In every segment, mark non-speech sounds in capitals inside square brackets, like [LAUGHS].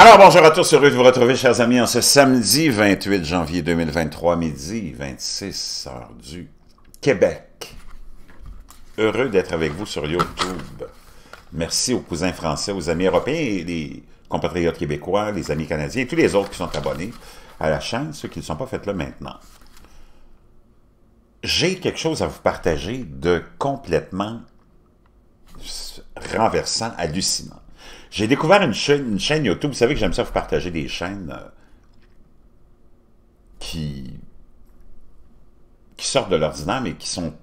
Alors, bonjour à tous, heureux de vous retrouver, chers amis, en ce samedi 28 janvier 2023, midi 26, heures du Québec. Heureux d'être avec vous sur YouTube. Merci aux cousins français, aux amis européens, les compatriotes québécois, les amis canadiens et tous les autres qui sont abonnés à la chaîne, ceux qui ne sont pas faits là maintenant. J'ai quelque chose à vous partager de complètement renversant, hallucinant. J'ai découvert une chaîne, YouTube. Vous savez que j'aime ça vous partager des chaînes euh, qui sortent de l'ordinaire, mais qui sont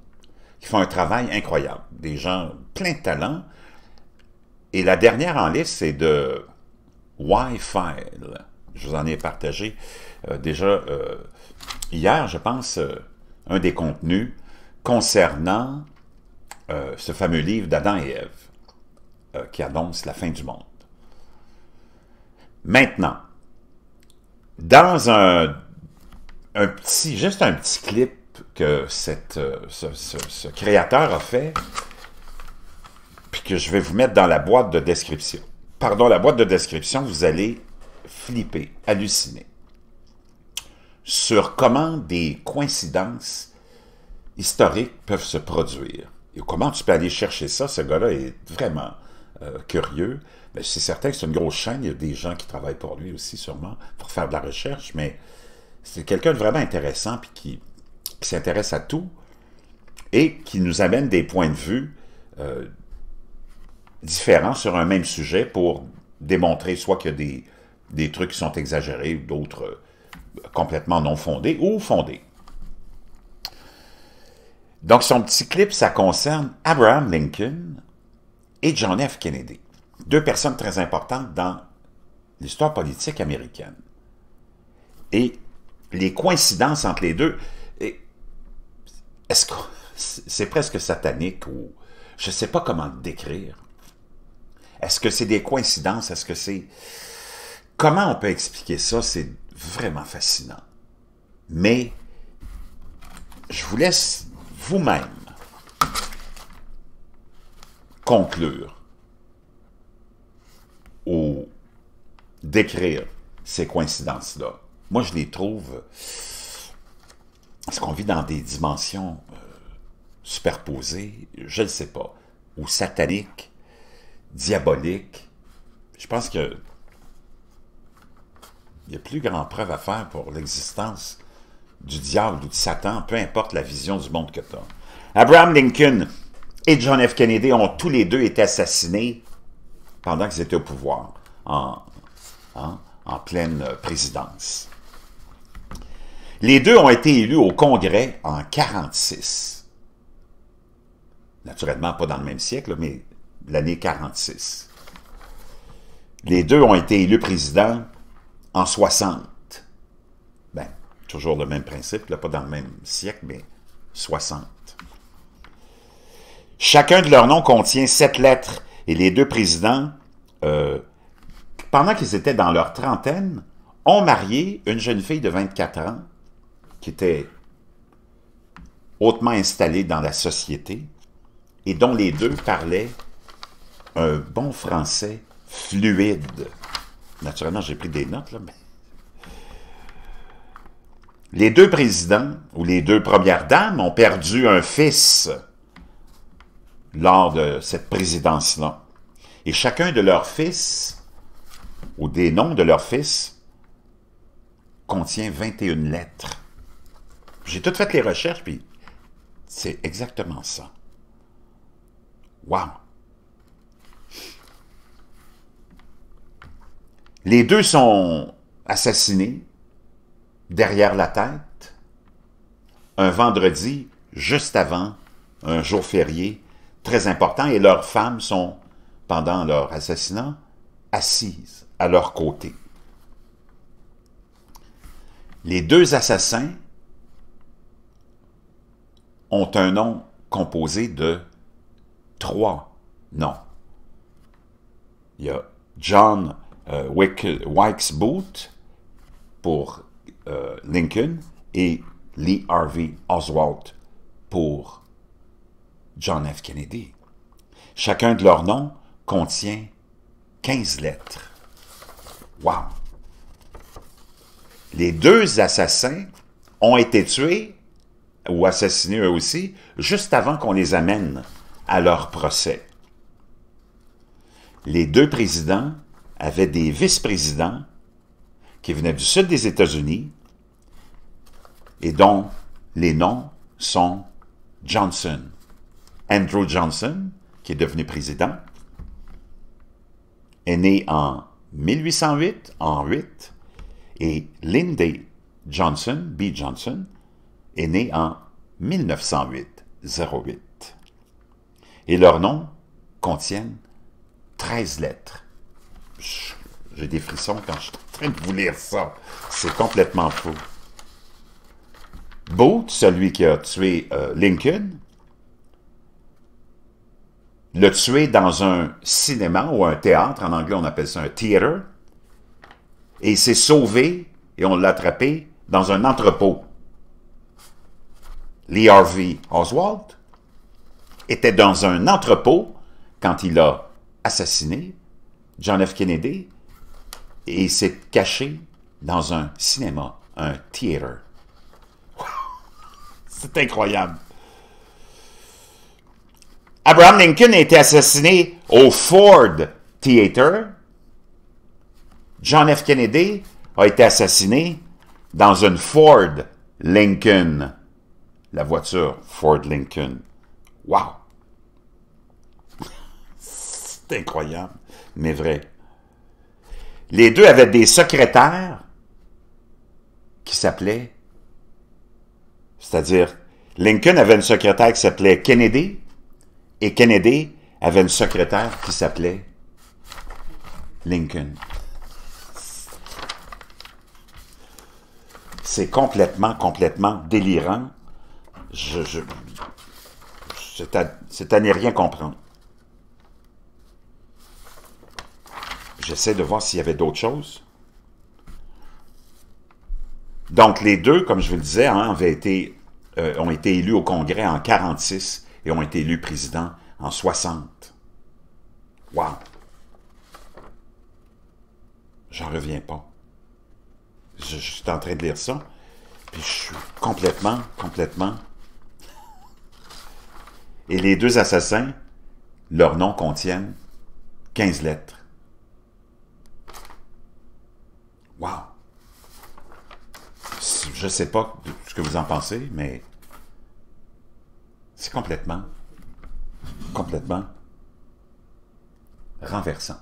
qui font un travail incroyable. Des gens pleins de talent. Et la dernière en liste, c'est de Wi-Fi. Je vous en ai partagé euh, déjà euh, hier, je pense, un des contenus concernant ce fameux livre d'Adam et Ève. Euh, qui annonce la fin du monde. Maintenant, dans un, petit, juste un petit clip que cette, euh, ce, ce créateur a fait, puis que je vais vous mettre dans la boîte de description. Pardon, la boîte de description, vous allez flipper, halluciner sur comment des coïncidences historiques peuvent se produire. Et comment tu peux aller chercher ça, ce gars-là est vraiment euh, curieux, mais ben, c'est certain que c'est une grosse chaîne. Il y a des gens qui travaillent pour lui aussi, sûrement, pour faire de la recherche, mais c'est quelqu'un de vraiment intéressant puis qui, s'intéresse à tout et qui nous amène des points de vue euh, différents sur un même sujet pour démontrer soit qu'il y a des, trucs qui sont exagérés, d'autres euh, complètement non fondés ou fondés. Donc son petit clip, ça concerne Abraham Lincoln, et John F. Kennedy. Deux personnes très importantes dans l'histoire politique américaine. Et les coïncidences entre les deux, est-ce que c'est presque satanique ou je ne sais pas comment le décrire. Est-ce que c'est des coïncidences? Est-ce que c'est... Comment on peut expliquer ça? C'est vraiment fascinant. Mais je vous laisse vous-même conclure ou décrire ces coïncidences-là. Moi, je les trouve... Est-ce qu'on vit dans des dimensions euh, superposées? Je ne sais pas. Ou sataniques, diaboliques. Je pense que il n'y a plus grand preuve à faire pour l'existence du diable ou de Satan, peu importe la vision du monde que tu as. Abraham Lincoln, et John F. Kennedy ont tous les deux été assassinés pendant qu'ils étaient au pouvoir, en, en, pleine présidence. Les deux ont été élus au Congrès en 1946. Naturellement, pas dans le même siècle, mais l'année 46. Les deux ont été élus présidents en 60. Ben, toujours le même principe, pas dans le même siècle, mais 60. Chacun de leurs noms contient sept lettres et les deux présidents, euh, pendant qu'ils étaient dans leur trentaine, ont marié une jeune fille de 24 ans qui était hautement installée dans la société et dont les deux parlaient un bon français fluide. Naturellement, j'ai pris des notes, là, mais... Les deux présidents, ou les deux premières dames, ont perdu un fils lors de cette présidence-là. Et chacun de leurs fils, ou des noms de leurs fils, contient 21 lettres. J'ai toutes fait les recherches, puis c'est exactement ça. Wow! Les deux sont assassinés derrière la tête un vendredi juste avant un jour férié très important, et leurs femmes sont, pendant leur assassinat, assises à leur côté. Les deux assassins ont un nom composé de trois noms. Il y a John euh, pour euh, Lincoln et Lee Harvey Oswald pour John F. Kennedy. Chacun de leurs noms contient 15 lettres. Wow! Les deux assassins ont été tués ou assassinés eux aussi juste avant qu'on les amène à leur procès. Les deux présidents avaient des vice-présidents qui venaient du sud des États-Unis et dont les noms sont Johnson, Andrew Johnson, qui est devenu président, est né en 1808, en 8, et Lindsey Johnson, B. Johnson, est né en 1908, 08. Et leurs noms contiennent 13 lettres. J'ai des frissons quand je suis en train de vous lire ça. C'est complètement fou. Booth, celui qui a tué euh, Lincoln, le tuer dans un cinéma ou un théâtre, en anglais on appelle ça un theater, et il s'est sauvé, et on l'a attrapé, dans un entrepôt. Lee Harvey Oswald était dans un entrepôt quand il a assassiné John F. Kennedy et s'est caché dans un cinéma, un theater. [LAUGHS] C'est incroyable. Abraham Lincoln a été assassiné au Ford Theater. John F. Kennedy a été assassiné dans une Ford Lincoln. La voiture Ford Lincoln. Wow! [LAUGHS] C'est incroyable, mais vrai. Les deux avaient des secrétaires qui s'appelaient, c'est-à-dire Lincoln avait une secrétaire qui s'appelait Kennedy, et Kennedy avait une secrétaire qui s'appelait Lincoln. C'est complètement, complètement délirant. Je, je c'est à, n'y rien comprendre. J'essaie de voir s'il y avait d'autres choses. Donc, les deux, comme je vous le disais, hein, euh, ont été élus au Congrès en 1946 et ont été élus présidents en 60. Wow! J'en reviens pas. Je, suis en train de lire ça, puis je suis complètement, complètement... [LAUGHS] Et les deux assassins, leurs noms contiennent 15 lettres. Wow! Je sais pas ce que vous en pensez, mais complètement, complètement renversant.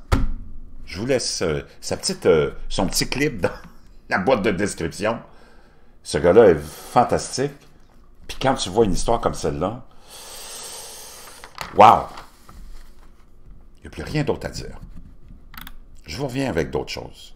Je vous laisse euh, sa petite, euh, son petit clip dans [LAUGHS] la boîte de description. Ce gars-là est fantastique. Puis quand tu vois une histoire comme celle-là, waouh! Il n'y a plus rien d'autre à dire. Je vous reviens avec d'autres choses.